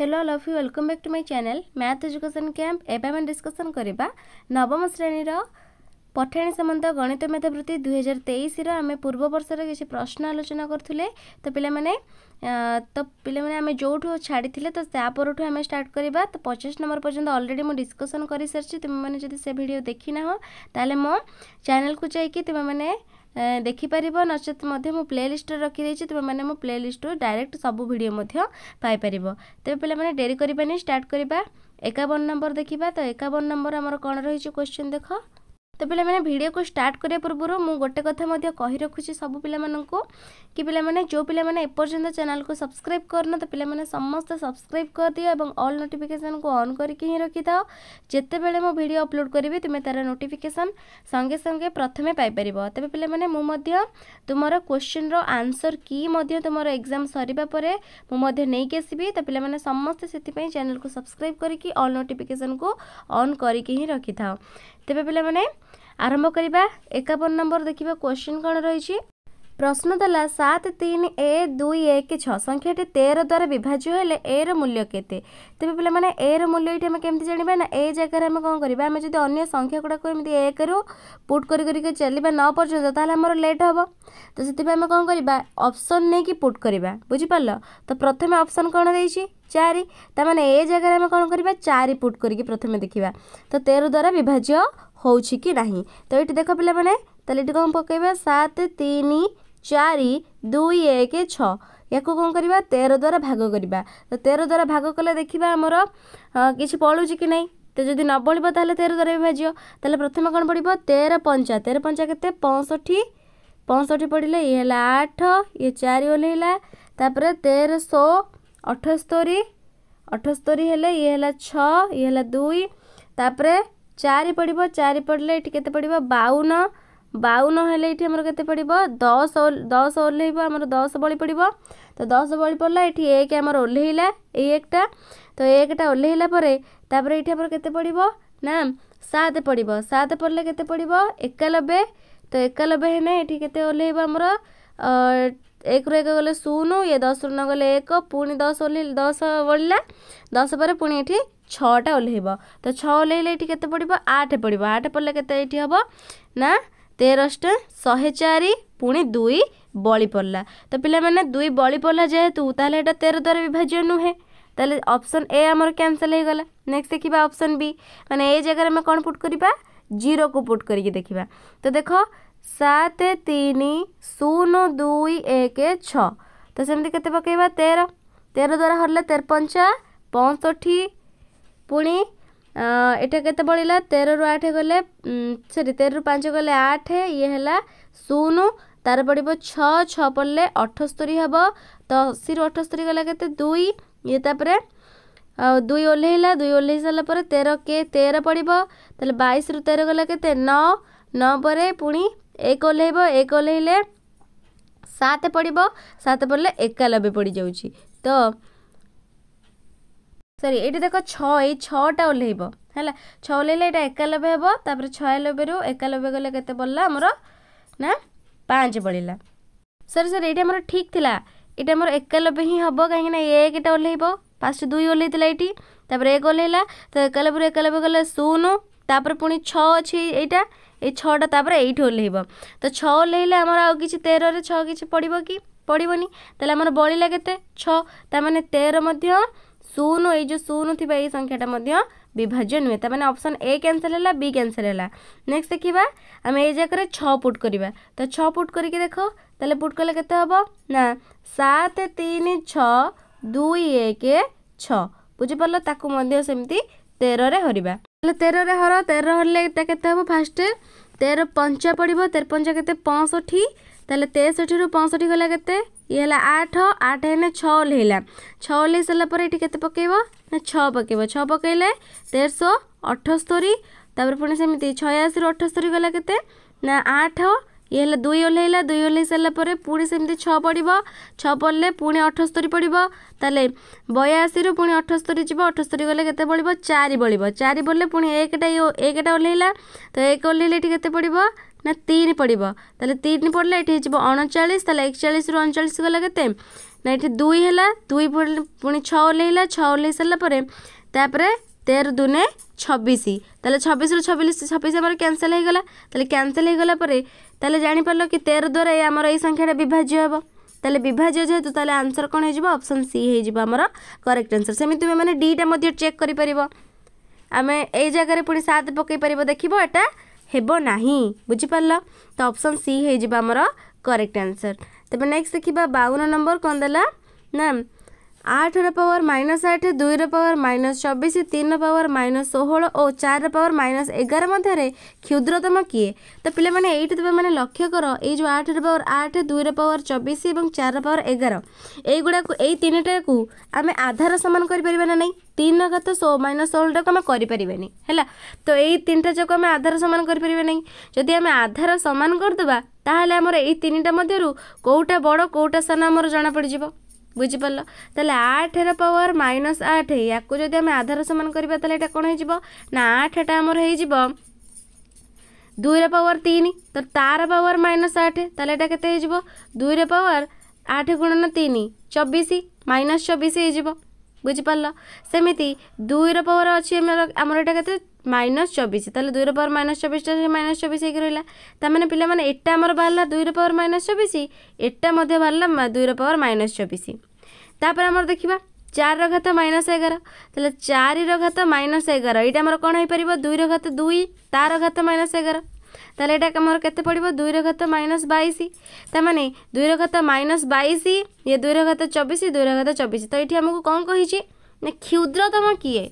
hello love you welcome back to my channel math education camp एवं discussion करवा नवम श्रेणी ପଠାଣି ସାମନ୍ତ ଗଣିତ ମେଧାବୃତ୍ତି ଦୁଇ ହଜାର ତେଇଶର ଆମେ ପୂର୍ବ ବର୍ଷର କିଛି ପ୍ରଶ୍ନ ଆଲୋଚନା କରୁଥିଲେ ତ ପିଲାମାନେ ତ ପିଲାମାନେ ଆମେ ଯେଉଁଠୁ ଛାଡ଼ିଥିଲେ ତ ତା ପରଠୁ ଆମେ ଷ୍ଟାର୍ଟ କରିବା ତ ପଚାଶ ନମ୍ବର ପର୍ଯ୍ୟନ୍ତ ଅଲରେଡ଼ି ମୁଁ ଡିସ୍କସନ୍ କରିସାରିଛି ତୁମେମାନେ ଯଦି ସେ ଭିଡ଼ିଓ ଦେଖିନାହଁ ତାହେଲେ ମୋ ଚ୍ୟାନେଲ୍କୁ ଯାଇକି ତୁମେମାନେ ଦେଖିପାରିବ ନଚେତ୍ ମଧ୍ୟ ମୁଁ ପ୍ଲେ ଲିଷ୍ଟରେ ରଖିଦେଇଛି ତୁମେମାନେ ମୋ ପ୍ଲେଲିଷ୍ଟରୁ ଡାଇରେକ୍ଟ ସବୁ ଭିଡ଼ିଓ ମଧ୍ୟ ପାଇପାରିବ ତେବେ ପିଲାମାନେ ଡେରି କରିବାନି ଷ୍ଟାର୍ଟ କରିବା ଏକାବନ ନମ୍ବର ଦେଖିବା ତ ଏକାବନ ନମ୍ବର ଆମର କ'ଣ ରହିଛି କ୍ୱେଶ୍ଚିନ୍ ଦେଖ तो पे भिड को स्टार्ट करने पूर्व मुझ गोटे कथा रखुच्छी सब पे कि पे जो पे एपर्तंत चेल को सब्सक्राइब करन तो पे समस्त सब्सक्राइब कर दिव और नोटिफिकेसन को अन् करके रखि था जिते बड़े मुझे भिड अपलोड करी तुम्हें तार नोटिफिकेसन संगे संगे प्रथम पापर तेज पे मुझे तुम क्वेश्चन रनसर कि तुम एक्जाम सरपापर मुझे नहीं आसवि तो पे समस्ते से चेल को सब्सक्राइब करके अल् नोटिफिकेसन को अन् करके ही रखि था तेरे पे ଆରମ୍ଭ କରିବା ଏକାବନ ନମ୍ବର ଦେଖିବା କ୍ୱେଶ୍ଚିନ୍ କ'ଣ ରହିଛି ପ୍ରଶ୍ନ ଦେଲା ସାତ ତିନି ଏ ଦୁଇ ଏକ ଛଅ ସଂଖ୍ୟାଟି ତେର ଦ୍ୱାରା ବିଭାଜ୍ୟ ହେଲେ ଏ ର ମୂଲ୍ୟ କେତେ ତେବେ ପିଲାମାନେ ଏ ର ମୂଲ୍ୟ ଏଇଠି ଆମେ କେମିତି ଜାଣିବା ନା ଏ ଜାଗାରେ ଆମେ କ'ଣ କରିବା ଆମେ ଯଦି ଅନ୍ୟ ସଂଖ୍ୟା ଗୁଡ଼ାକୁ ଏମିତି ଏକରୁ ପୁଟ୍ କରି କରିକି ଚାଲିବା ନ ପର୍ଯ୍ୟନ୍ତ ତାହେଲେ ଆମର ଲେଟ୍ ହେବ ତ ସେଥିପାଇଁ ଆମେ କ'ଣ କରିବା ଅପସନ୍ ନେଇକି ପୁଟ୍ କରିବା ବୁଝିପାରିଲ ତ ପ୍ରଥମେ ଅପସନ୍ କ'ଣ ଦେଇଛି ଚାରି ତା ମାନେ ଏ ଜାଗାରେ ଆମେ କ'ଣ କରିବା ଚାରି ପୁଟ୍ କରିକି ପ୍ରଥମେ ଦେଖିବା ତ ତେର ଦ୍ୱାରା ବିଭାଜ୍ୟ ହେଉଛି କି ନାହିଁ ତ ଏଇଠି ଦେଖ ପିଲାମାନେ ତାହେଲେ ଏଠି କ'ଣ ପକାଇବା ସାତ ତିନି ଚାରି ଦୁଇ ଏକ ଛଅ ୟାକୁ କ'ଣ କରିବା ତେର ଦ୍ୱାରା ଭାଗ କରିବା ତ ତେର ଦ୍ୱାରା ଭାଗ କଲେ ଦେଖିବା ଆମର କିଛି ପଳୁଛି କି ନାହିଁ ତ ଯଦି ନ ବଳିବ ତାହେଲେ ତେର ଦ୍ୱାରା ବିଭାଜିବ ତାହେଲେ ପ୍ରଥମେ କ'ଣ ପଡ଼ିବ ତେର ପଞ୍ଚା ତେର ପଞ୍ଚା କେତେ ପଞ୍ଚଷଠି ପଞ୍ଚଷଠି ପଡ଼ିଲେ ଇଏ ହେଲା ଆଠ ଇଏ ଚାରି ଓହ୍ଲେଇଲା ତାପରେ ତେର ଶହ ଅଠସ୍ତରୀ ଅଠସ୍ତରୀ ହେଲେ ଇଏ ହେଲା ଛଅ ଇଏ ହେଲା ଦୁଇ ତାପରେ ଚାରି ପଡ଼ିବ ଚାରି ପଡ଼ିଲେ ଏଠି କେତେ ପଡ଼ିବ ବାଉନ ବାଉନ ହେଲେ ଏଠି ଆମର କେତେ ପଡ଼ିବ ଦଶ ଦଶ ଓହ୍ଲେଇବ ଆମର ଦଶ ବଳି ପଡ଼ିବ ତ ଦଶ ବଳି ପଡ଼ିଲା ଏଠି ଏକ ଆମର ଓହ୍ଲେଇଲା ଏଇ ଏକଟା ତ ଏକଟା ଓହ୍ଲେଇଲା ପରେ ତାପରେ ଏଠି ଆମର କେତେ ପଡ଼ିବ ନା ସାତ ପଡ଼ିବ ସାତ ପଡ଼ିଲେ କେତେ ପଡ଼ିବ ଏକାନବେ ତ ଏକାନବେ ହେଲେ ଏଠି କେତେ ଓହ୍ଲେଇବ ଆମର एक रु एक गले शून ये दस रु न गले एक पुणी दस ओह दस ओल्ला दस पर पुणी ये छटा ओह्ल तो छह ये के आठ पड़ आठ पड़े के तेरह शहे चार पुणी दुई बली पड़ा तो पे दुई बली पड़ा जेहेतु तेल ये तेरह द्वारा विभाज्य नुहे तेल अप्सन ए आम क्यासल होगा नेक्स्ट देखा अप्सन बी मैंने ये जगह आम कौन पुट करवा जीरो को पुट करके देखा तो देखो ସାତ ତିନି ଶୂନ ଦୁଇ ଏକ ଛଅ ତ ସେମିତି କେତେ ପକାଇବା ତେର ତେର ଦ୍ୱାରା ହରିଲେ ତେର ପଞ୍ଚା ପଞ୍ଚଷଠି ପୁଣି ଏଇଟା କେତେ ବଳିଲା ତେରରୁ ଆଠ ଗଲେ ସରି ତେରରୁ ପାଞ୍ଚ ଗଲେ ଆଠ ଇଏ ହେଲା ଶୂନ ତାର ପଡ଼ିବ ଛଅ ଛଅ ପଡ଼ିଲେ ଅଠସ୍ତରୀ ହେବ ତ ଅଶୀରୁ ଅଠସ୍ତରୀ ଗଲା କେତେ ଦୁଇ ଇଏ ତାପରେ ଆଉ ଦୁଇ ଓହ୍ଲେଇଲା ଦୁଇ ଓହ୍ଲେଇ ସାରିଲା ପରେ ତେର କେ ତେର ପଡ଼ିବ ତାହେଲେ ବାଇଶରୁ ତେର ଗଲା କେତେ ନଅ ନଅ ପରେ ପୁଣି ଏକ ଓହ୍ଲେଇବ ଏକ ଓହ୍ଲେଇଲେ ସାତ ପଡ଼ିବ ସାତ ପଡ଼ିଲେ ଏକାନବେ ପଡ଼ିଯାଉଛି ତ ସରି ଏଇଠି ଦେଖ ଛଅ ଏଇ ଛଅଟା ଓହ୍ଲେଇବ ହେଲା ଛଅ ଓହ୍ଲେଇଲେ ଏଇଟା ଏକାନବେ ହେବ ତାପରେ ଛୟାନବେରୁ ଏକାନବେ ଗଲେ କେତେ ପଡ଼ିଲା ଆମର ନା ପାଞ୍ଚ ପଡ଼ିଲା ସରି ସରି ଏଇଠି ଆମର ଠିକ୍ ଥିଲା ଏଇଟା ଆମର ଏକାନବେ ହିଁ ହେବ କାହିଁକିନା ଏକଟା ଓହ୍ଲେଇବ ଫାଷ୍ଟ ଦୁଇ ଓହ୍ଲେଇଥିଲା ଏଇଠି ତାପରେ ଏକ ଓହ୍ଲେଇଲା ତ ଏକାନବେରୁ ଏକାନବେ ଗଲେ ଶୂନ ତାପରେ ପୁଣି ଛଅ ଅଛି ଏଇଟା ଏଇ ଛଅଟା ତାପରେ ଏଇଠି ଓହ୍ଲେଇବ ତ ଛଅ ଓହ୍ଲେଇଲେ ଆମର ଆଉ କିଛି ତେରରେ ଛଅ କିଛି ପଡ଼ିବ କି ପଡ଼ିବନି ତାହେଲେ ଆମର ବଳିଲା କେତେ ଛଅ ତାମାନେ ତେର ମଧ୍ୟ ଶୂନ ଏଇ ଯେଉଁ ଶୂନ ଥିବା ଏଇ ସଂଖ୍ୟାଟା ମଧ୍ୟ ବିଭାଜ୍ୟ ନୁହେଁ ତାମାନେ ଅପସନ୍ ଏ କ୍ୟାନସଲ୍ ହେଲା ବି କ୍ୟାନସଲ୍ ହେଲା ନେକ୍ସଟ ଦେଖିବା ଆମେ ଏଇ ଜାଗାରେ ଛଅ ପୁଟ୍ କରିବା ତ ଛଅ ପୁଟ୍ କରିକି ଦେଖ ତାହେଲେ ପୁଟ୍ କଲେ କେତେ ହେବ ନା ସାତ ତିନି ଛଅ ଦୁଇ ଏକ ଛଅ ବୁଝିପାରିଲ ତାକୁ ମଧ୍ୟ ସେମିତି ତେରରେ ହରିବା তাহলে তেরের হর তের হরলে এটা কেতে হব ফার্স্টে তের পঞ্চা পড়ব তের পঞ্চা কেতে পঁয়ষঠি তাহলে তেষঠি রু পঁয়ষঠি গলা কেতে ইয়ে হল আঠ আঠ হেনে ছ ওহ্লাইলা ছ ওহ্লাই সারা পরে এটি কেতে পকাইব না ছ পকাইব ছ পকাইলে তেরশ অঠস্তরি তাপরে পুঁ সেমি ছয়াশি রু অঠস্তরি গলা কেতে না আঠ ଇଏ ହେଲା ଦୁଇ ଓହ୍ଲାଇଲା ଦୁଇ ଓହ୍ଲାଇ ସାରିଲା ପରେ ପୁଣି ସେମିତି ଛଅ ପଡ଼ିବ ଛଅ ପଡ଼ିଲେ ପୁଣି ଅଠସ୍ତରୀ ପଡ଼ିବ ତାହେଲେ ବୟାଅଶୀରୁ ପୁଣି ଅଠସ୍ତରୀ ଯିବ ଅଠସ୍ତରୀ ଗଲେ କେତେ ପଡ଼ିବ ଚାରି ପଡ଼ିବ ଚାରି ବଳିଲେ ପୁଣି ଏକଟା ଏକଟା ଓହ୍ଲାଇଲା ତ ଏକ ଓହ୍ଲାଇଲେ ଏଠି କେତେ ପଡ଼ିବ ନା ତିନି ପଡ଼ିବ ତାହେଲେ ତିନି ପଡ଼ିଲେ ଏଠି ହେଇଯିବ ଅଣଚାଳିଶ ତାହେଲେ ଏକଚାଳିଶରୁ ଅଣଚାଳିଶ ଗଲା କେତେ ନା ଏଠି ଦୁଇ ହେଲା ଦୁଇ ପୁଣି ଛଅ ଓହ୍ଲାଇଲା ଛଅ ଓହ୍ଲାଇ ସାରିଲା ପରେ ତାପରେ ତେର ଦୁନେ ছবিশ ତାହେଲେ ଛବିଶରୁ ଛବିଶ ছবিশ ଆମର କ୍ୟାନସଲ୍ ହେଇଗଲା ତାହେଲେ କ୍ୟାନସଲ୍ ହେଇଗଲା ପରେ তাহলে জাঁপারল কি তের দ্বারা এই আমার এই সংখ্যাটা বিভাজ্য হব তাহলে বিভাজ্য যেহেতু তাহলে আনসর কোণ হয়ে অপসন সি হয়ে আমার করেক্ট আনসর সেমি তুমি মানে ডিটা চেক করে পার আমি এই জায়গায় পুঁ সাত পকাই পার দেখব এটা হব না বুঝিপারল তো অপসন সি হয়ে আমার করেক্ট আনসর তবে নেক্সট দেখা বাউন নম্বর কম দেলা না আঠর পাওয়ার মাইনস আঠ দুইর পাওয়ার মাইনস চবিশ তিনর পাওয়ার মাইনস ষোহল ও চারর পাওয়ার মাইনস এগার মধ্যে ক্ষুদ্রতম কি তো পিলামানে এইটি তোমাকে লক্ষ্য কর এই যে আঠর পাওয়ার আঠ দুইর পাওয়ার চবিশ এবং চারর পাওয়ার এগার এইগুড়া এই তিনটাকে আমি আধার সমান করে পারিবা না নাই তিন ঘাত ষো মাইনস ষোহলটাকে আমি করিপারিবানি হল তো এই তিনটা যাক আমি আধার সমান করিপারিবা নাই যদি আমি আধার সমান করিদেবা তাহলে আমার এই তিনটা মধ্যে কোটা বড় কোটা সান আমার জনা পড়িযোগ বুঝিপার তাহলে আঠর পাওয়ার মাইনস আঠ ইয়াকু যদি আমি আধার সমান করা তাহলে এটা কোণ হয়ে না আঠটা আমার হয়ে দুইর পাওয়ার তিন তো তার পাওয়ার মাইনস আঠ তাহলে এটা কেতে হয়ে দুইর পাওয়ার আঠ গুণন তিন চবিশ মাইনস চবিশ হয়ে বুঝিপার সেমিতি দুইর পাওয়ার অছি আমার এটা কেতে মাইনস চবিশ তাহলে দুইর পাওয়ার মাইনস চবিশটা মাইনস চবিশ হয়ে রহিলা তার মানে পিলা মানে এটা আমার বাহারা দুইর পাওয়ার মাইনস চবিশ এটা মধ্যে বাহারা দুইর পাওয়ার মাইনস চবিশ তাপরে আমার দেখিবা চারর ঘাত মাইনস এগার তাহলে চারির ঘাত মাইনস এগার এইটা আমার কোণ হয়ে পার দুইর ঘাত দুই তার ঘাত মাইনস এগার তাহলে এটা আমার কেতে পড়ব দুইর ঘাত মাইনস বাইশ তার মানে দুইর ঘাত মাইনস বাইশ ইয়ে দুইর ঘাত চবিশ দুইর ঘাত চবিশ তো এটি আমাকে কম কহিছি না ক্ষুদ্রতম কিয়ে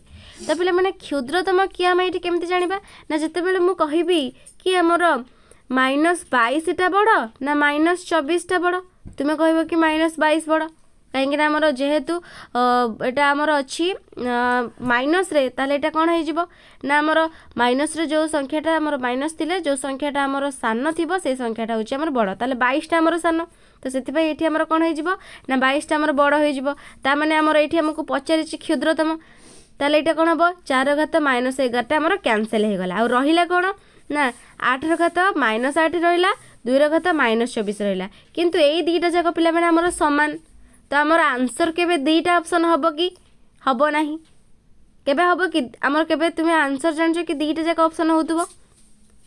ତ ପିଲାମାନେ କ୍ଷୁଦ୍ରତମ କିଏ ଆମେ ଏଇଠି କେମିତି ଜାଣିବା ନା ଯେତେବେଳେ ମୁଁ କହିବି କି ଆମର ମାଇନସ୍ ବାଇଶଟା ବଡ଼ ନା ମାଇନସ୍ ଚବିଶଟା ବଡ଼ ତୁମେ କହିବ କି ମାଇନସ୍ ବାଇଶ ବଡ଼ କାହିଁକିନା ଆମର ଯେହେତୁ ଏଇଟା ଆମର ଅଛି ମାଇନସ୍ରେ ତାହେଲେ ଏଇଟା କ'ଣ ହେଇଯିବ ନା ଆମର ମାଇନସ୍ରେ ଯେଉଁ ସଂଖ୍ୟାଟା ଆମର ମାଇନସ୍ ଥିଲେ ଯେଉଁ ସଂଖ୍ୟାଟା ଆମର ସାନ ଥିବ ସେଇ ସଂଖ୍ୟାଟା ହେଉଛି ଆମର ବଡ଼ ତାହେଲେ ବାଇଶଟା ଆମର ସାନ ତ ସେଥିପାଇଁ ଏଠି ଆମର କ'ଣ ହେଇଯିବ ନା ବାଇଶଟା ଆମର ବଡ଼ ହେଇଯିବ ତା'ମାନେ ଆମର ଏଇଠି ଆମକୁ ପଚାରିଛି କ୍ଷୁଦ୍ରତମ ତାହେଲେ ଏଇଟା କ'ଣ ହେବ ଚାର ଘାତ ମାଇନସ୍ ଏଗାରଟା ଆମର କ୍ୟାନସେଲ୍ ହେଇଗଲା ଆଉ ରହିଲା କ'ଣ ନା ଆଠର ଘାତ ମାଇନସ୍ ଆଠ ରହିଲା ଦୁଇର ଘାତ ମାଇନସ୍ ଚବିଶ ରହିଲା କିନ୍ତୁ ଏଇ ଦୁଇଟା ଯାକ ପିଲାମାନେ ଆମର ସମାନ ତ ଆମର ଆନ୍ସର୍ କେବେ ଦୁଇଟା ଅପସନ୍ ହେବ କି ହେବ ନାହିଁ କେବେ ହେବ କି ଆମର କେବେ ତୁମେ ଆନ୍ସର୍ ଜାଣିଛ କି ଦୁଇଟା ଯାକ ଅପସନ୍ ହେଉଥିବ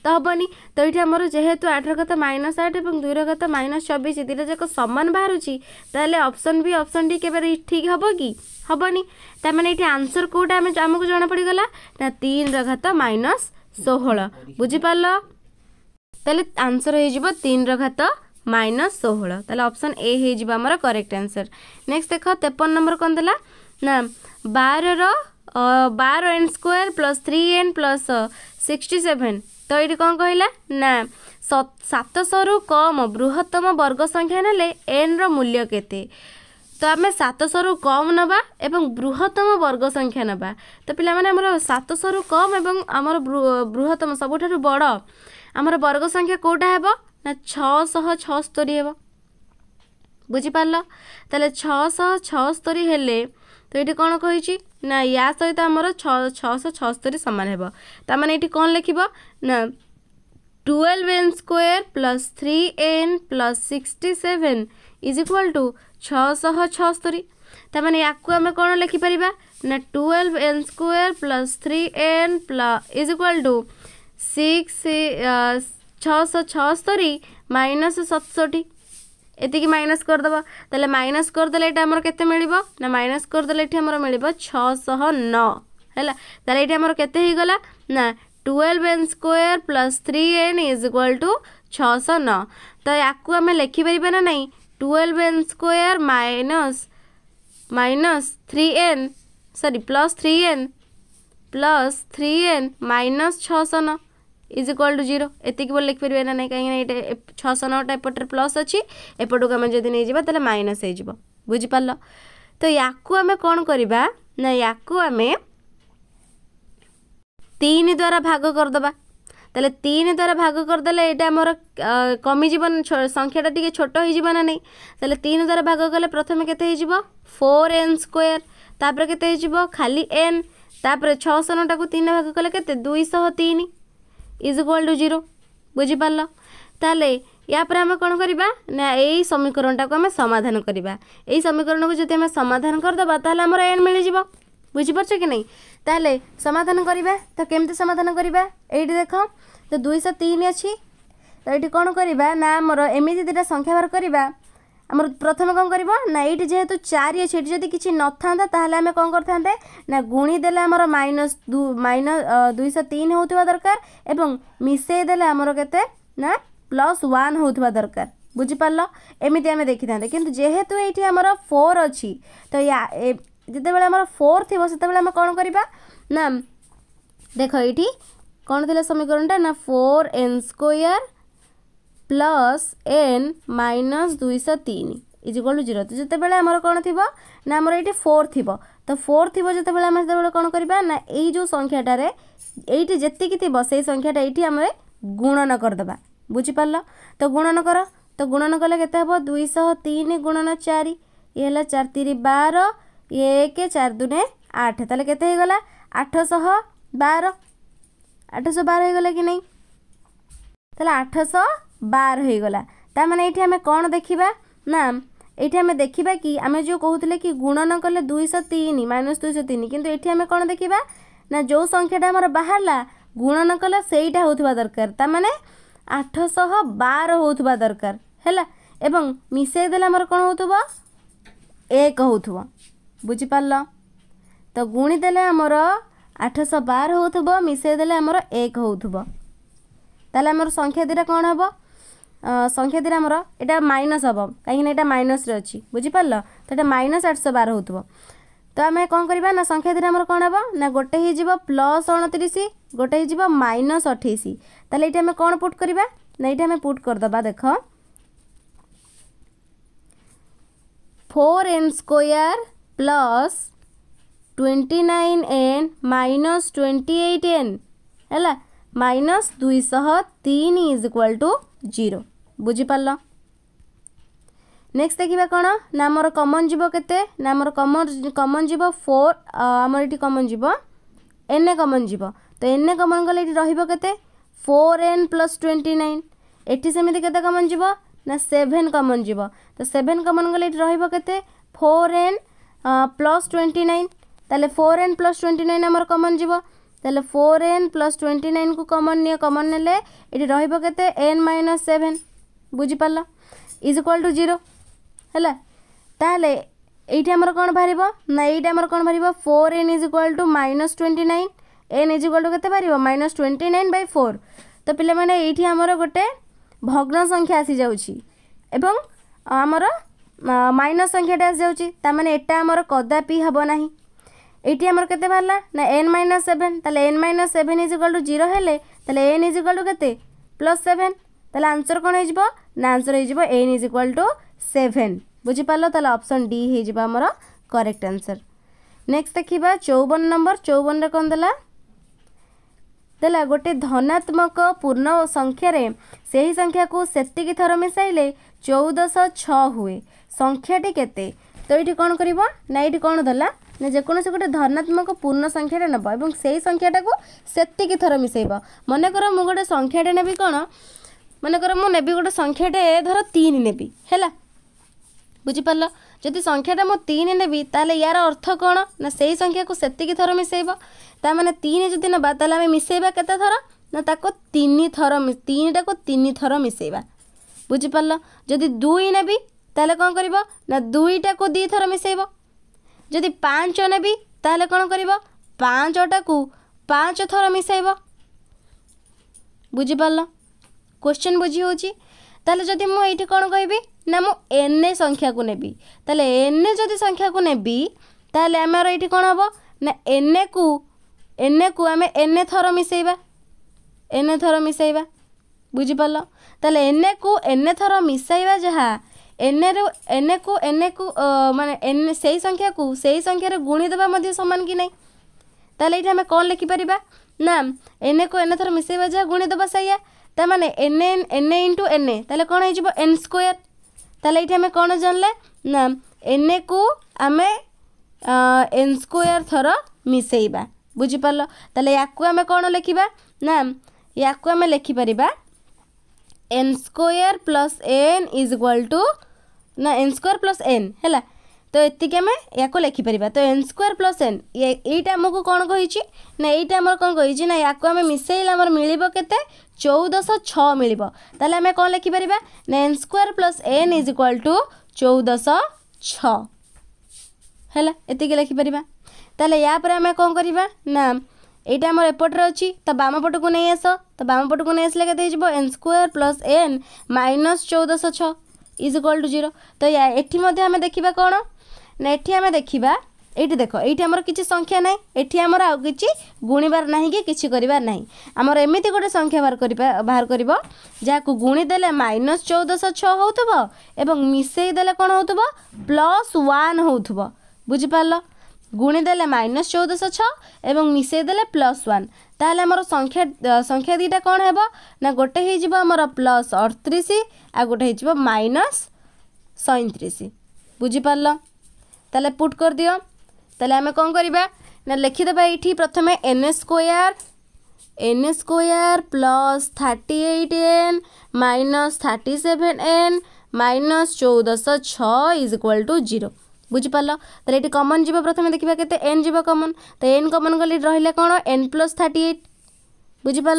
ତ ହେବନି ତ ଏଇଠି ଆମର ଯେହେତୁ ଆଠର କଥା ମାଇନସ୍ ଆଠ ଏବଂ ଦୁଇର କଥା ମାଇନସ୍ ଚବିଶ ଦୁଇଟା ଯାକ ସମାନ ବାହାରୁଛି ତାହେଲେ ଅପସନ୍ ବି ଅପସନ୍ ଡି କେବେ ଠିକ୍ ହେବ କି ହେବନି ତା'ମାନେ ଏଇଠି ଆନ୍ସର୍ କେଉଁଟା ଆମେ ଆମକୁ ଜଣାପଡ଼ିଗଲା ନା ତିନିର ଘାତ ମାଇନସ୍ ଷୋହଳ ବୁଝିପାରିଲ ତାହେଲେ ଆନ୍ସର୍ ହେଇଯିବ ତିନିର ଘାତ মাইনস ষোহল তাহলে অপশন এ হয়ে আমার করেক্ট আনসর নেক্সট দেখ তেপন নম্বর কম দেলা না বারর বার N square plus three N plus sixty seven তো এটি কম কহিলা না সাতশহরু কম বৃহত্তম বর্গ সংখ্যা নেলে এন্র মূল্য কেতে তো আমি সাতশহরু কম নেবা এবং বৃহত্তম বর্গ সংখ্যা নেবা তো পিলামানে আমার সাতশহরু কম এবং আমার বৃহত্তম সবুঠার বড় আমার বর্গ সংখ্যা কোটা হব ନା ଛଅଶହ ଛଅସ୍ତରୀ ହେବ ବୁଝିପାରିଲ ତାହେଲେ ଛଅଶହ ଛଅସ୍ତରୀ ହେଲେ ତ ଏଠି କ'ଣ କହିଛି ନା ୟା ସହିତ ଆମର ଛଅ ଛଅଶହ ଛଅସ୍ତରୀ ସମାନ ହେବ ତା ମାନେ ଏଠି କ'ଣ ଲେଖିବ ନା twelve N square plus three N plus sixty seven is equal to ଛଅଶହ ଛଅସ୍ତରୀ ତା ମାନେ ୟାକୁ ଆମେ କ'ଣ ଲେଖିପାରିବା ନା twelve N square plus three N plus is equal to six ছশো ছস্তরি মাইনস সতষঠি এতিকি মাইনস করেদেব তাহলে মাইনস করেদেলে এটা আমার কেতে মিলব না মাইনস করেদেলে এটি আমার মিলব ছশহ ন হ্যাঁ তাহলে এটি আমার কেতে হয়ে গলা না twelve n square plus three n is equal to ছশহ ন তো ইয়াকু আমি লেখিপার না নাই twelve n square minus minus three n sorry plus three N plus three n minus ছশহ ন इज इक्वाल टू जीरो एतिक बोले लिखिपर ना ना कहीं छःश नौटा एपटे प्लस अच्छी एपटक आम जब नहीं जावा माइनस हो बुझिपार तो या आम कौन करवा ना या आम तीन द्वारा भाग करदे তাহলে তিন দ্বারা ভাগ করদেলে এটা আমার কমিযিব সংখ্যাটা টিকি ছোট হয়ে যাব না নেই তাহলে তিন দ্বারা ভাগ কলে প্রথমে কেতে হয়ে যাব ফোর এন স্কোয়ার তাপরে কেতে হয়ে যাব খালি এন তাপরে ছশো নটাকে তিন ভাগ কলে কেতে দুইশহ তিন ଇଜ୍ ଇକ୍ୱାଲ୍ ଟୁ ଜିରୋ ବୁଝିପାରିଲ ତାହେଲେ ୟାପରେ ଆମେ କ'ଣ କରିବା ନା ଏଇ ସମୀକରଣଟାକୁ ଆମେ ସମାଧାନ କରିବା ଏଇ ସମୀକରଣକୁ ଯଦି ଆମେ ସମାଧାନ କରିଦେବା ତାହେଲେ ଆମର ଏନ୍ ମିଳିଯିବ ବୁଝିପାରୁଛ କି ନାହିଁ ତାହେଲେ ସମାଧାନ କରିବା ତ କେମିତି ସମାଧାନ କରିବା ଏଇଠି ଦେଖ ତ ଦୁଇଶହ ତିନି ଅଛି ତ ଏଇଠି କ'ଣ କରିବା ନା ଆମର ଏମିତି ଦୁଇଟା ସଂଖ୍ୟା ବାର କରିବା আমার প্রথমে কম করব না এইটি যেহেতু চারি আছে এটি যদি কিছু নথান্তা তাহলে আমি কম করতে না গুণি দেলে আমার মাইনস দু মাইনস দুইশ তিন হওয়া দরকার এবং মিশাই দেলে আমার কত না প্লস ওয়ান হওয়া দরকার বুঝিপারল এমিতি আমি দেখি থাকে কিন্তু যেহেতু এইটি আমার ফোর অছি তো যেতবে আমার ফোর থাকবে সেতবে আমি কম করা না দেখ এইটি কোণ লা সমীকরণটা না four n square plus n minus দুইশহ তিন ইজিকল টু জিরো তো যেতবে আমার কোণ থাকবে না আমার এটি ফোর থাকবে তো ফোর থাকবে যেতবে আমি সেতবে কোণ করা না এই যে সংখ্যাটার এইটি যেতিকি থাকবে সেই সংখ্যাটা এইটি আমার গুণন করদেবা বুঝিপারল তো গুণন কর তো গুণন কলে কেতে হব দুইশহ তিন গুণন চারি ইয়ে হল চার তিরি বার এক চার দুনে আট তাহলে কেতে হয়ে গলা আঠশহ বার আঠশহ বার হয়ে গলা কি নাই তাহলে আঠশহ ବାର ହୋଇଗଲା ତାମାନେ ଏଇଠି ଆମେ କ'ଣ ଦେଖିବା ନା ଏଇଠି ଆମେ ଦେଖିବା କି ଆମେ ଯେଉଁ କହୁଥିଲେ କି ଗୁଣନ କଲେ ଦୁଇଶହ ତିନି ମାଇନସ୍ ଦୁଇଶହ ତିନି କିନ୍ତୁ ଏଇଠି ଆମେ କ'ଣ ଦେଖିବା ନା ଯେଉଁ ସଂଖ୍ୟାଟା ଆମର ବାହାରିଲା ଗୁଣନ କଲେ ସେଇଟା ହେଉଥିବା ଦରକାର ତାମାନେ ଆଠଶହ ବାର ହେଉଥିବା ଦରକାର ହେଲା ଏବଂ ମିଶାଇ ଦେଲେ ଆମର କ'ଣ ହେଉଥିବ ଏକ ହେଉଥିବ ବୁଝିପାରିଲ ତ ଗୁଣି ଦେଲେ ଆମର ଆଠଶହ ବାର ହେଉଥିବ ମିଶାଇ ଦେଲେ ଆମର ଏକ ହେଉଥିବ ତାହେଲେ ଆମର ସଂଖ୍ୟା ଦୁଇଟା କ'ଣ ହେବ সংখ্যা দিয়ে আমার এটা মাইনস হব কাইকি না এটা মাইনসরে অছি বুঝিপারল তো এটা মাইনস আটশো বার হোথব তো আমি কম করা না সংখ্যা দিয়ে আমার কম হব না গোটে হয়ে প্লস অণতিরিশ গোটে হয়ে মাইনস অঠেইশ তাহলে এটা আমি কম পুট করা না এটা আমি পুট করেদবা দেখ four n square plus twenty nine n minus twenty eight n হ্যাঁ মাইনস দুইশহ তিন ইজ ইকুয়াল টু জিরো বুঝিপার নেক্সট দেখা কোণ না আমার কমন যাব কেতে না আমার কমন কমন যাব ফোর আমার এটি কমন যাব এন এ কমন যাব তো এন এ কমন গলে এটি রহব কেতে four n plus twenty nine এটি সেমিতি কেতে কমন যাব না সেভেন কমন যাব তো সেভেন কমন গলে এটি রহব কেতে four n plus twenty nine তাহলে four n plus twenty nine আমার কমন যাব তাহলে four n plus twenty nine কু কমন নিয়ে কমন নেলে এটি রহব কেতে এন মাইনস সেভেন বুঝিপারল ইজ ইকুয়াল টু জিরো ହେଲା ତାହେଲେ ଏଇଠି ଆମର କ'ଣ ବାହାରିବ ନା ଏଇଟା ଆମର କ'ଣ ବାହାରିବ four n is equal to minus twenty nine n is equal to କେତେ ବାହାରିବ minus twenty nine by four ତ ପିଲାମାନେ ଏଇଠି ଆମର ଗୋଟେ ଭଗ୍ନ ସଂଖ୍ୟା ଆସିଯାଉଛି ଏବଂ ଆମର ମାଇନସ୍ ସଂଖ୍ୟାଟା ଆସିଯାଉଛି ତା'ମାନେ ଏଇଟା ଆମର କଦାପି ହେବ ନାହିଁ ଏଇଠି ଆମର କେତେ ବାହାରିଲା ନା ଏନ୍ ମାଇନସ୍ ସେଭେନ୍ ତାହେଲେ n minus seven is equal to zero ହେଲେ ତାହେଲେ ଏନ୍ ଇଜ୍ ଇକ୍ୱାଲ୍ ଟୁ କେତେ ପ୍ଲସ୍ ସେଭେନ୍ ତାହେଲେ ଆନ୍ସର୍ କ'ଣ ହେଇଯିବ ନା ଆନ୍ସର ହେଇଯିବ n is equal to seven ବୁଝିପାରିଲ ତାହେଲେ ଅପସନ୍ ଡି ହେଇଯିବ ଆମର କରେକ୍ଟ ଆନ୍ସର୍ ନେକ୍ସଟ ଦେଖିବା ଚଉବନ ନମ୍ବର ଚଉବନରେ କ'ଣ ଦେଲା ଦେଲା ଗୋଟେ ଧନାତ୍ମକ ପୂର୍ଣ୍ଣ ସଂଖ୍ୟାରେ ସେହି ସଂଖ୍ୟାକୁ ସେତିକି ଥର ମିଶାଇଲେ ଚଉଦଶହ ଛଅ ହୁଏ ସଂଖ୍ୟାଟି କେତେ ତ ଏଇଠି କ'ଣ କରିବ ନା ଏଇଠି କ'ଣ ଦେଲା ନା ଯେକୌଣସି ଗୋଟେ ଧନାତ୍ମକ ପୂର୍ଣ୍ଣ ସଂଖ୍ୟାଟେ ନେବ ଏବଂ ସେହି ସଂଖ୍ୟାଟାକୁ ସେତିକି ଥର ମିଶାଇବ ମନେକର ମୁଁ ଗୋଟେ ସଂଖ୍ୟାଟେ ନେବି କ'ଣ ମନେକର ମୁଁ ନେବି ଗୋଟେ ସଂଖ୍ୟାଟେ ଧର ତିନି ନେବି ହେଲା ବୁଝିପାରିଲ ଯଦି ସଂଖ୍ୟାଟା ମୁଁ ତିନି ନେବି ତାହେଲେ ୟାର ଅର୍ଥ କ'ଣ ନା ସେଇ ସଂଖ୍ୟାକୁ ସେତିକି ଥର ମିଶାଇବ ତା'ମାନେ ତିନି ଯଦି ନେବା ତାହେଲେ ଆମେ ମିଶାଇବା କେତେ ଥର ନା ତାକୁ ତିନି ଥର ତିନିଟାକୁ ତିନି ଥର ମିଶାଇବା ବୁଝିପାରିଲ ଯଦି ଦୁଇ ନେବି ତାହେଲେ କ'ଣ କରିବ ନା ଦୁଇଟାକୁ ଦୁଇ ଥର ମିଶାଇବ ଯଦି ପାଞ୍ଚ ନେବି ତାହେଲେ କ'ଣ କରିବ ପାଞ୍ଚଟାକୁ ପାଞ୍ଚ ଥର ମିଶାଇବ ବୁଝିପାରିଲ क्वेश्चन बुझी होची ତାହେଲେ ଯଦି ମୁଁ ଏଇଠି କ'ଣ କହିବି ନା ମୁଁ ଏନ୍ ଏ ସଂଖ୍ୟାକୁ ନେବି ତାହେଲେ ଏନ୍ ଏ ଯଦି ସଂଖ୍ୟାକୁ ନେବି ତାହେଲେ ଆମର ଏଇଠି କ'ଣ ହେବ ନା ଏନ୍ ଏକୁ ଏନ୍ ଏକୁ ଆମେ ଏନ୍ ଏ ଥର ମିଶାଇବା ଏନ୍ ଏ ଥର ମିଶାଇବା ବୁଝିପାରିଲ ତାହେଲେ ଏନ୍ ଏକୁ ଏନ୍ ଏ ଥର ମିଶାଇବା ଯାହା ଏନ୍ ଏରୁ ଏନ୍ ଏକୁ ଏନ୍ ଏକୁ ମାନେ ଏନ୍ ସେଇ ସଂଖ୍ୟାକୁ ସେଇ ସଂଖ୍ୟାରେ ଗୁଣିଦେବା ମଧ୍ୟ ସମାନ କି ନାହିଁ ତାହେଲେ ଏଇଠି ଆମେ କ'ଣ ଲେଖିପାରିବା ନା ଏନ୍ ଏକୁ ଏନ୍ ଥର ମିଶାଇବା ଯାହା ଗୁଣିଦେବା ସେଇଆ তার মানে n n n a into n a তাহলে କ'ଣ ହେଇଯିବ এন স্কোয়ার তাহলে ଏଇଠି ଆମେ କ'ଣ ଜାଣିଲେ ନା ଏନ୍ ଏକୁ ଆମେ ଏନ୍ ସ୍କୋୟାର ଥର ମିଶାଇବା ବୁଝିପାରିଲ ତାହେଲେ ୟାକୁ ଆମେ କ'ଣ ଲେଖିବା ନା ୟାକୁ ଆମେ ଲେଖିପାରିବା n square plus n is equal to ନା ଏନ୍ ସ୍କୋୟାର ପ୍ଲସ୍ ଏନ୍ ହେଲା তো এতিকি আমি ইয়াকে লেখিপারা তো এন স্কোয়ার প্লস এন এইটা আমি কোণ কী না এইটা আমার কোণ কী না ইয়াকে আমি মিশাইলে আমার মিলব কেতে চৌদশ ছ মিলব তাহলে আমি কোণ লেখিপারা না n square plus n is equal to চৌদশ ছ ହେଲା ଏତିକି ଲେଖିପାରିବା ତାହେଲେ ୟା ପରେ ଆମେ କ'ଣ କରିବା ନା ଏଇଟା ଆମର ଏପଟରେ ଅଛି ତ ବାମ ପଟକୁ ନେଇ ଆସ ତ ବାମ ପଟକୁ ନେଇ ଆସିଲେ କେତେ ହେଇଯିବ n square plus n minus ଚଉଦଶହ ଛଅ ଇଜ୍ ଇକ୍ୱାଲ୍ ଟୁ ଜିରୋ ତ ଏଠି ମଧ୍ୟ ଆମେ ଦେଖିବା କ'ଣ ନା ଏଠି ଆମେ ଦେଖିବା ଏଇଠି ଦେଖ ଏଇଠି ଆମର କିଛି ସଂଖ୍ୟା ନାହିଁ ଏଠି ଆମର ଆଉ କିଛି ଗୁଣିବାର ନାହିଁ କି କିଛି କରିବାର ନାହିଁ ଆମର ଏମିତି ଗୋଟେ ସଂଖ୍ୟା ବାହାର କରିବା ବାହାର କରିବ ଯାହାକୁ ଗୁଣି ଦେଲେ ମାଇନସ୍ ଚଉଦଶହ ଛଅ ହେଉଥିବ ଏବଂ ମିଶାଇ ଦେଲେ କ'ଣ ହେଉଥିବ ପ୍ଲସ୍ ୱାନ୍ ହେଉଥିବ ବୁଝିପାରିଲ ଗୁଣି ଦେଲେ ମାଇନସ୍ ଚଉଦଶହ ଛଅ ଏବଂ ମିଶାଇ ଦେଲେ ପ୍ଲସ୍ ୱାନ୍ ତାହେଲେ ଆମର ସଂଖ୍ୟା ସଂଖ୍ୟା ଦୁଇଟା କ'ଣ ହେବ ନା ଗୋଟେ ହେଇଯିବ ଆମର ପ୍ଲସ୍ ଅଠତିରିଶ ଆଉ ଗୋଟେ ହେଇଯିବ ମାଇନସ୍ ସଇଁତିରିଶ ବୁଝିପାରିଲ तेल पुट कर दि तेल आम कौन कर ना लिखी दबा इटी प्रथम है n square n square plus thirty eight n minus thirty seven n minus चौदह छक्वाल टू जीरो बुझिपाल तो ये कमन जी प्रथम देखा कैसे एन जी कमन तो एन कमन गली रहा कौन एन प्लस थर्टी एट বুঝিপার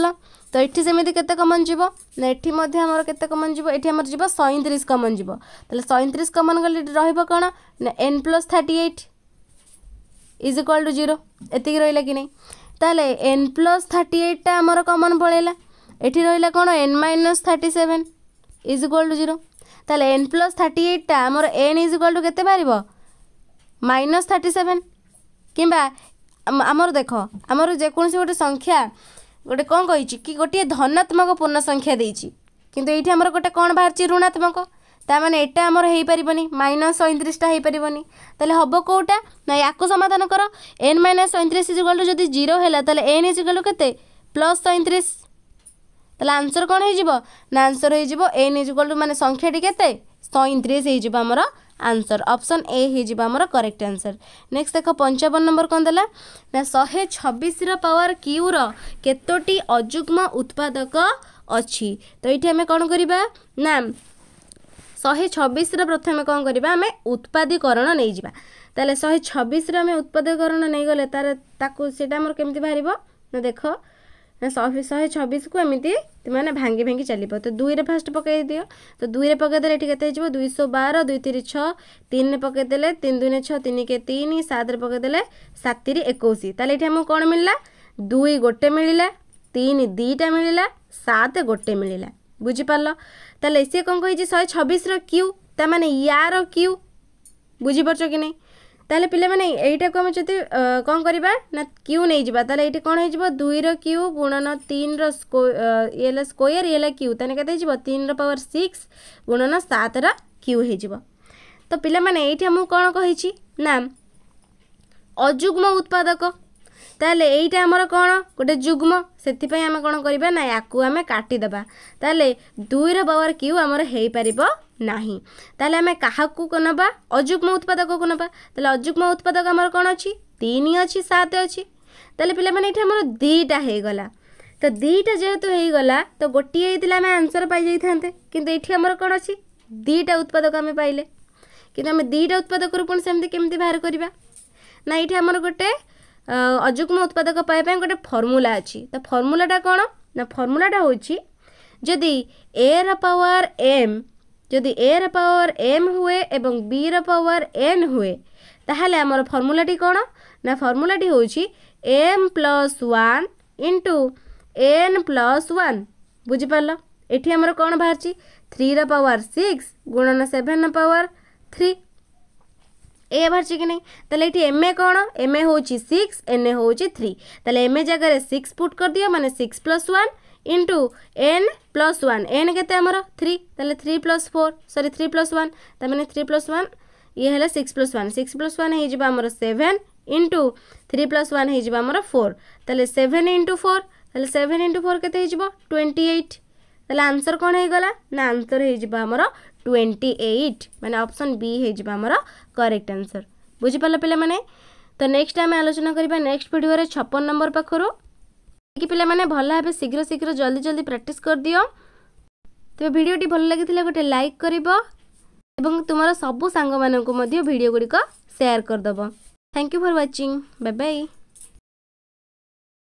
তো এটি সেমি কেতে কমন যাব না এটি মধ্যে আমার কেতে কমন যাব এটি আমার যাব সৈঁত্রিশ কমন যাব তাহলে সৈঁত্রিশ কমন গেলে এটি রহব কোণ না n plus thirty eight is equal to zero এত রহলা কি না তাহলে এন প্লস থার্টি এইটটা আমার কমন পড়াইলা এটি রহলা কোণ n minus thirty seven is equal to zero তাহলে এন প্লস থার্টি এইটটা আমার এন ইজ ইকাল টু কেতে বাহার মাইনস থার্টি সেভেন কিংবা আমার দেখ আমার যেকোন গোটে সংখ্যা ଗୋଟେ କ'ଣ କହିଛି କି ଗୋଟିଏ ଧନାତ୍ମକ ପୂର୍ଣ୍ଣ ସଂଖ୍ୟା ଦେଇଛି କିନ୍ତୁ ଏଇଠି ଆମର ଗୋଟେ କ'ଣ ବାହାରିଛି ଋଣାତ୍ମକ ତା'ମାନେ ଏଇଟା ଆମର ହେଇପାରିବନି ମାଇନସ୍ ସଇଁତିରିଶଟା ହେଇପାରିବନି ତାହେଲେ ହେବ କେଉଁଟା ନା ୟାକୁ ସମାଧାନ କର ଏନ୍ ମାଇନସ୍ ସଇଁତିରିଶ ଇଜିକଲ୍ଟୁ ଯଦି ଜିରୋ ହେଲା ତାହେଲେ ଏନ୍ ଇଜିକଲ୍ଟୁ କେତେ ପ୍ଲସ୍ ସଇଁତିରିଶ ତାହେଲେ ଆନ୍ସର୍ କ'ଣ ହେଇଯିବ ନା ଆନ୍ସର୍ ହେଇଯିବ ଏନ୍ ଇଜିକଲ୍ଟୁ ମାନେ ସଂଖ୍ୟାଟି କେତେ ସଇଁତିରିଶ ହେଇଯିବ ଆମର ଆନ୍ସର୍ ଅପସନ୍ ଏ ହେଇଯିବ ଆମର କରେକ୍ଟ ଆନ୍ସର୍ ନେକ୍ସଟ ଦେଖ ପଞ୍ଚାବନ ନମ୍ବର କ'ଣ ଦେଲା ନା ଶହେ ଛବିଶର ପାୱାର କ୍ୟୁର କେତୋଟି ଅଯୁଗ୍ମ ଉତ୍ପାଦକ ଅଛି ତ ଏଇଠି ଆମେ କ'ଣ କରିବା ନା ଶହେ ଛବିଶର ପ୍ରଥମେ କ'ଣ କରିବା ଆମେ ଉତ୍ପାଦୀକରଣ ନେଇଯିବା ତାହେଲେ ଶହେ ଛବିଶର ଆମେ ଉତ୍ପାଦୀକରଣ ନେଇଗଲେ ତା'ର ତାକୁ ସେଇଟା ଆମର କେମିତି ବାହାରିବ ନା ଦେଖ ଶହେ ଶହେ ଛବିଶକୁ ଏମିତି ତୁମେମାନେ ଭାଙ୍ଗି ଭାଙ୍ଗି ଚାଲିବ ତ ଦୁଇରେ ଫାଷ୍ଟ ପକାଇ ଦିଅ ତ ଦୁଇରେ ପକାଇଦେଲେ ଏଠି କେତେ ହେଇଯିବ ଦୁଇଶହ ବାର ଦୁଇ ତିରି ଛଅ ତିନିରେ ପକାଇଦେଲେ ତିନି ଦୁଇରେ ଛଅ ତିନିକେ ତିନି ସାତରେ ପକାଇଦେଲେ ସାତିରି ଏକୋଇଶ ତାହେଲେ ଏଠି ଆମକୁ କ'ଣ ମିଳିଲା ଦୁଇ ଗୋଟେ ମିଳିଲା ତିନି ଦୁଇଟା ମିଳିଲା ସାତ ଗୋଟେ ମିଳିଲା ବୁଝିପାରିଲ ତାହେଲେ ସିଏ କ'ଣ କହିଛି ଶହେ ଛବିଶର କ୍ୟୁ ତା'ମାନେ ୟାର କ୍ୟୁ ବୁଝିପାରୁଛ କି ନାହିଁ তাহলে পিলামানে এইটাকে আমি যদি কম করা না কিউ নিয়ে যা তাহলে এইটি কম হয়ে দুইর কিউ গুণন তিনর ইয়ে হল স্কোয়ার ইয়ে হল কিউ তাহলে কেতে হয়ে তিনর পাওয়ার সিক্স গুণন সাতর কিউ হয়ে তো পিলামানে এইটি আমি কোণ কী না অযুগ্ম উৎপাদক তাহলে এইটা আমার কোণ গোটে যুগ্ম সেপাই আমি কোণ করা না ইয়াকু আমি কাটিদেবা তাহলে দুইর পাওয়ার কিউ আমার হয়ে পার ନାହିଁ ତାହେଲେ ଆମେ କାହାକୁ ନେବା ଅଯୁଗ୍ମ ଉତ୍ପାଦକକୁ ନେବା ତାହେଲେ ଅଯୁଗ୍ମ ଉତ୍ପାଦକ ଆମର କ'ଣ ଅଛି ତିନି ଅଛି ସାତ ଅଛି ତାହେଲେ ପିଲାମାନେ ଏଠି ଆମର ଦୁଇଟା ହେଇଗଲା ତ ଦୁଇଟା ଯେହେତୁ ହେଇଗଲା ତ ଗୋଟିଏ ହେଇଥିଲେ ଆମେ ଆନ୍ସର୍ ପାଇଯାଇଥାନ୍ତେ କିନ୍ତୁ ଏଠି ଆମର କ'ଣ ଅଛି ଦୁଇଟା ଉତ୍ପାଦକ ଆମେ ପାଇଲେ କିନ୍ତୁ ଆମେ ଦୁଇଟା ଉତ୍ପାଦକରୁ ପୁଣି ସେମିତି କେମିତି ବାହାର କରିବା ନା ଏଠି ଆମର ଗୋଟେ ଅଯୁଗ୍ମ ଉତ୍ପାଦକ ପାଇବା ପାଇଁ ଗୋଟେ ଫର୍ମୁଲା ଅଛି ତ ଫର୍ମୁଲାଟା କ'ଣ ନା ଫର୍ମୁଲାଟା ହେଉଛି ଯଦି ଏର ପାୱାର ଏମ୍ ଯଦି ଏର ପାୱାର ଏମ୍ ହୁଏ ଏବଂ ବିର ପାୱାର ଏନ୍ ହୁଏ ତାହେଲେ ଆମର ଫର୍ମୁଲାଟି କ'ଣ ନା ଫର୍ମୁଲାଟି ହେଉଛି m plus one into n plus one ବୁଝିପାରିଲ ଏଠି ଆମର କ'ଣ ବାହାରିଛି ଥ୍ରୀର ପାୱାର ସିକ୍ସ ଗୁଣନ ସେଭେନ୍ର ପାୱାର ଥ୍ରୀ এ বাহারছে কি না তাহলে এটি এম এ কোণ এম এ হচ্ছে সিক্স এন এ হচ্ছে থ্রি তাহলে এম এ জায়গায় সিক্স পুট করে দিও মানে six plus one into n plus one n के थ्री तेल three plus four sorry three plus one तेने थ्री प्लस वन ये six plus one six plus one होमर seven into three plus one होमर four तेल seven into four तेल seven into four के twenty eight तेल answer कौन हो गला ना आंसर होमर ट्वेंटी एइट मैंने अपसन बी होमर करेक्ट आंसर बुझिपाल पे तो नेक्स्ट आम आलोचना करवा नेक्स्ट भिडर छपन नंबर पाखु କି ପିଲାମାନେ ଭଲ ଭାବେ ଶୀଘ୍ର ଶୀଘ୍ର ଜଲ୍ଦି ଜଲ୍ଦି ପ୍ରାକ୍ଟିସ୍ କରିଦିଅ ତେବେ ଭିଡ଼ିଓଟି ଭଲ ଲାଗିଥିଲେ ଗୋଟେ ଲାଇକ୍ କରିବ ଏବଂ ତୁମର ସବୁ ସାଙ୍ଗମାନଙ୍କୁ ମଧ୍ୟ ଭିଡ଼ିଓ ଗୁଡ଼ିକ ସେୟାର କରିଦେବ thank you for watching bye bye